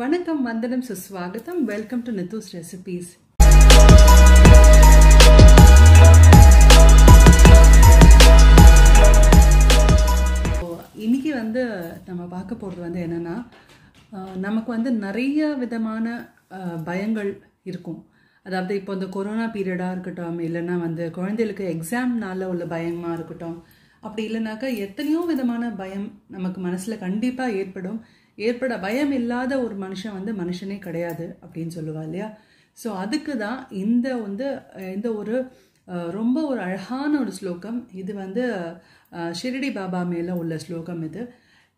வணக்கம் வந்தனம் சுஸ்வாகத்தம் வெல்கம் டு நித்துஸ் ரெசிபீஸ் இன்னைக்கு வந்து நம்ம பார்க்க போகிறது வந்து என்னென்னா நமக்கு வந்து நிறைய விதமான பயங்கள் இருக்கும் அதாவது இப்போ இந்த கொரோனா பீரியடாக இருக்கட்டும் இல்லைன்னா வந்து குழந்தைகளுக்கு எக்ஸாம்னால உள்ள பயமாக இருக்கட்டும் அப்படி இல்லைனாக்கா எத்தனையோ விதமான பயம் நமக்கு மனசில் கண்டிப்பாக ஏற்படும் ஏற்பட பயம் இல்லாத ஒரு மனுஷன் வந்து மனுஷனே கிடையாது அப்படின்னு சொல்லுவா இல்லையா ஸோ அதுக்கு தான் இந்த வந்து இந்த ஒரு ரொம்ப ஒரு அழகான ஒரு ஸ்லோகம் இது வந்து ஷிரடி பாபா மேலே உள்ள ஸ்லோகம் இது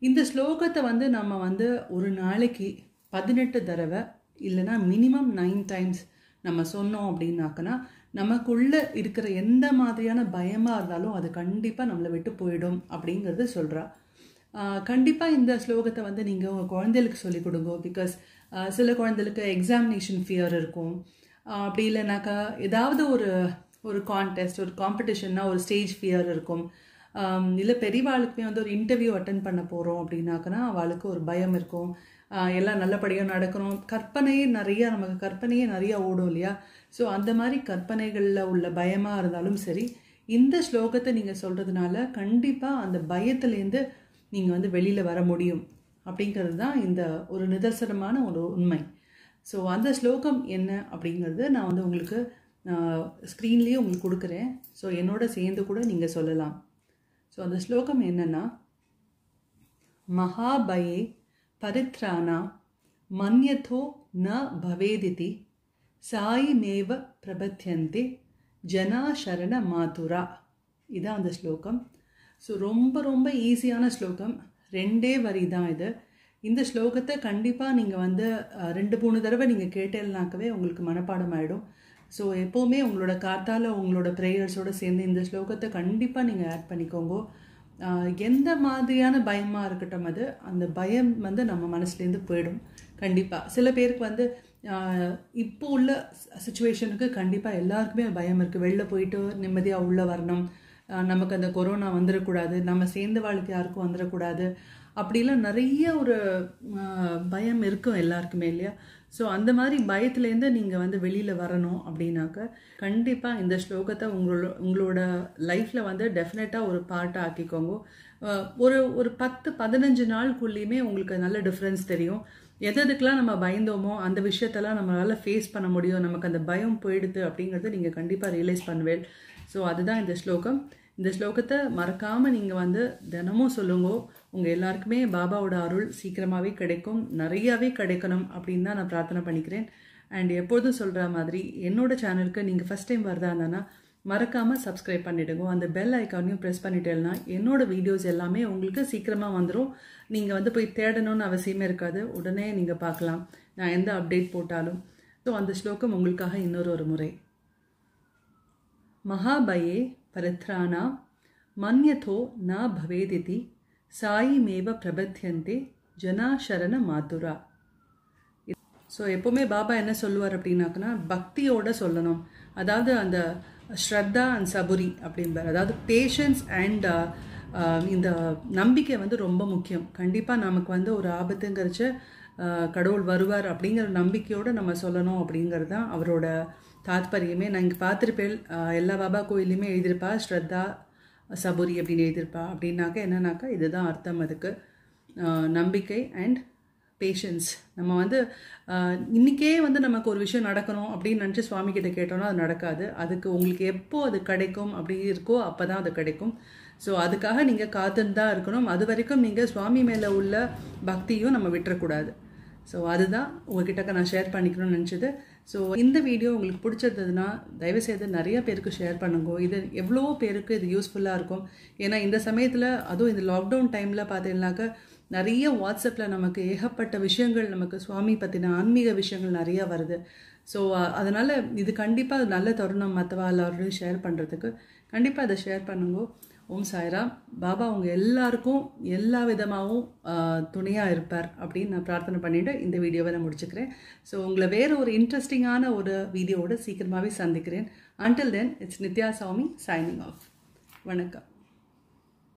இந்த ஸ்லோகத்தை வந்து நம்ம வந்து ஒரு நாளைக்கு பதினெட்டு தடவை இல்லைனா மினிமம் நைன் டைம்ஸ் நம்ம சொன்னோம் அப்படின்னாக்கனா நமக்குள்ளே இருக்கிற எந்த மாதிரியான பயமாக இருந்தாலும் அது கண்டிப்பாக நம்மளை விட்டு போயிடும் அப்படிங்கிறது சொல்கிறா கண்டிப்பாக இந்த ஸ்லோகத்தை வந்து நீங்கள் உங்கள் குழந்தைகளுக்கு சொல்லிக் கொடுங்க பிகாஸ் சில குழந்தைகளுக்கு எக்ஸாமினேஷன் ஃபியர் இருக்கும் அப்படி இல்லைனாக்கா ஏதாவது ஒரு ஒரு கான்டெஸ்ட் ஒரு காம்படிஷன்னா ஒரு ஸ்டேஜ் ஃபியர் இருக்கும் இல்லை பெரியவாளுக்குமே வந்து ஒரு இன்டர்வியூ அட்டன் பண்ண போகிறோம் அப்படின்னாக்கனா அவளுக்கு ஒரு பயம் இருக்கும் எல்லாம் நல்லபடியாக நடக்கணும் கற்பனையே நிறையா நமக்கு கற்பனையே நிறையா ஓடும் இல்லையா ஸோ அந்த மாதிரி கற்பனைகளில் உள்ள பயமாக இருந்தாலும் சரி இந்த ஸ்லோகத்தை நீங்கள் சொல்கிறதுனால கண்டிப்பாக அந்த பயத்துலேருந்து நீங்கள் வந்து வெளியில் வர முடியும் அப்படிங்கிறது தான் இந்த ஒரு நிதர்சனமான ஒரு உண்மை ஸோ அந்த ஸ்லோகம் என்ன அப்படிங்கிறது நான் வந்து உங்களுக்கு ஸ்க்ரீன்லேயே உங்களுக்கு கொடுக்குறேன் ஸோ என்னோட சேர்ந்து கூட நீங்கள் சொல்லலாம் ஸோ அந்த ஸ்லோகம் என்னென்னா மகாபயே பரித்ராணா மன்யதோ ந பவேதிதி சாயிமேவ பிரபத்தியந்தே ஜனாசரண மாதுரா இதான் அந்த ஸ்லோகம் ஸோ ரொம்ப ரொம்ப ஈஸியான ஸ்லோகம் ரெண்டே வரி தான் இது இந்த ஸ்லோகத்தை கண்டிப்பாக நீங்கள் வந்து ரெண்டு மூணு தடவை நீங்கள் கேட்டேன்னாக்கவே உங்களுக்கு மனப்பாடம் ஆகிடும் ஸோ எப்போவுமே உங்களோட காத்தால் உங்களோட ப்ரேயர்ஸோடு சேர்ந்து இந்த ஸ்லோகத்தை கண்டிப்பாக நீங்கள் ஆட் பண்ணிக்கோங்க எந்த மாதிரியான பயமாக இருக்கட்டும் அது அந்த பயம் வந்து நம்ம மனசுலேருந்து போயிடும் கண்டிப்பாக சில பேருக்கு வந்து இப்போ உள்ள சுச்சுவேஷனுக்கு கண்டிப்பாக எல்லாருக்குமே பயம் இருக்குது வெளில போயிட்டு நிம்மதியாக உள்ளே வரணும் நமக்கு அந்த கொரோனா வந்துடக்கூடாது நம்ம சேர்ந்த வாழ்க்கை யாருக்கும் வந்துடக்கூடாது அப்படிலாம் நிறைய ஒரு பயம் இருக்கும் எல்லாருக்குமே இல்லையா ஸோ அந்த மாதிரி பயத்துலேருந்து நீங்கள் வந்து வெளியில் வரணும் அப்படின்னாக்க கண்டிப்பாக இந்த ஸ்லோகத்தை உங்களோட உங்களோட லைஃப்பில் வந்து டெஃபினட்டாக ஒரு பார்ட்டாக ஆக்கிக்கோங்க ஒரு ஒரு பத்து பதினஞ்சு நாளுக்குள்ளேயுமே உங்களுக்கு நல்ல டிஃப்ரென்ஸ் தெரியும் எது எதுக்கெலாம் நம்ம பயந்தோமோ அந்த விஷயத்தெல்லாம் நம்மளால் ஃபேஸ் பண்ண முடியும் நமக்கு அந்த பயம் போயிடுது அப்படிங்கிறத நீங்கள் கண்டிப்பாக ரியலைஸ் பண்ணுவேன் ஸோ அதுதான் இந்த ஸ்லோகம் இந்த ஸ்லோகத்தை மறக்காமல் நீங்கள் வந்து தினமும் சொல்லுங்க உங்கள் எல்லாருக்குமே பாபாவோட அருள் சீக்கிரமாகவே கிடைக்கும் நிறையாவே கிடைக்கணும் அப்படின்னு தான் நான் பிரார்த்தனை பண்ணிக்கிறேன் அண்ட் எப்போதும் சொல்கிற மாதிரி என்னோட சேனலுக்கு நீங்கள் ஃபஸ்ட் டைம் வரதா இருந்தானா மறக்காமல் சப்ஸ்கிரைப் பண்ணிவிடுங்க அந்த பெல் ஐக்கானையும் ப்ரெஸ் பண்ணிட்டேன்னா என்னோட வீடியோஸ் எல்லாமே உங்களுக்கு சீக்கிரமாக வந்துடும் நீங்கள் வந்து போய் தேடணும்னு அவசியமே இருக்காது உடனே நீங்கள் பார்க்கலாம் நான் எந்த அப்டேட் போட்டாலும் ஸோ அந்த ஸ்லோகம் உங்களுக்காக இன்னொரு ஒரு முறை மகாபயே परत्राणां मन्यथो न भवेदिति சாயிமேவ பிரபத்தியந்தே ஜனாசரண மாதுரா ஸோ எப்போவுமே பாபா என்ன சொல்லுவார் அப்படின்னாக்கன்னா பக்தியோட சொல்லணும் அதாவது அந்த ஸ்ரத்தா அண்ட் சபுரி அப்படின்பார் அதாவது பேஷன்ஸ் அண்ட் uh, uh, இந்த நம்பிக்கை வந்து ரொம்ப முக்கியம் கண்டிப்பாக நமக்கு வந்து ஒரு ஆபத்துங்கிறச்ச uh, கடவுள் வருவார் அப்படிங்கிற நம்பிக்கையோடு நம்ம சொல்லணும் அப்படிங்கிறது தான் அவரோட தாத்பரியமே நான் இங்கே பார்த்துருப்பேன் எல்லா பாபா கோயிலையுமே எழுதியிருப்பா ஸ்ரத்தா சபுரி அப்படின்னு எழுதியிருப்பா அப்படின்னாக்கா என்னன்னாக்கா இதுதான் அர்த்தம் அதுக்கு நம்பிக்கை அண்ட் பேஷன்ஸ் நம்ம வந்து இன்றைக்கே வந்து நமக்கு ஒரு விஷயம் நடக்கணும் அப்படின்னு நினச்சி சுவாமி கிட்டே கேட்டோம்னா அது நடக்காது அதுக்கு உங்களுக்கு எப்போது அது கிடைக்கும் அப்படி இருக்கோ அப்போ தான் அது கிடைக்கும் ஸோ அதுக்காக நீங்கள் காத்துன்னு தான் இருக்கணும் அது வரைக்கும் நீங்கள் சுவாமி மேலே உள்ள பக்தியும் நம்ம விட்டுறக்கூடாது ஸோ அதுதான் உங்ககிட்டக்க நான் ஷேர் பண்ணிக்கணும்னு நினச்சது ஸோ இந்த வீடியோ உங்களுக்கு பிடிச்சிருந்ததுன்னா தயவுசெய்து நிறைய பேருக்கு ஷேர் பண்ணுங்க இது எவ்வளோ பேருக்கு இது யூஸ்ஃபுல்லாக இருக்கும் ஏன்னா இந்த சமயத்தில் அதுவும் இந்த லாக்டவுன் டைமில் பார்த்தீங்கன்னாக்கா நிறைய வாட்ஸ்அப்பில் நமக்கு ஏகப்பட்ட விஷயங்கள் நமக்கு சுவாமி பற்றின ஆன்மீக விஷயங்கள் நிறையா வருது ஸோ அதனால் இது கண்டிப்பாக நல்ல தருணம் மற்றவா எல்லாரோடையும் ஷேர் பண்ணுறதுக்கு கண்டிப்பாக அதை ஷேர் பண்ணுங்க ஓம் சாய்ரா பாபா அவங்க எல்லாருக்கும் எல்லா விதமாகவும் துணையாக இருப்பார் அப்படின்னு நான் பிரார்த்தனை பண்ணிவிட்டு இந்த வீடியோவை நான் முடிச்சுக்கிறேன் ஸோ உங்களை வேறு ஒரு இன்ட்ரெஸ்டிங்கான ஒரு வீடியோவோட சீக்கிரமாகவே சந்திக்கிறேன் அன்டில் தென் இட்ஸ் நித்யா சாமி சைனிங் ஆஃப் வணக்கம்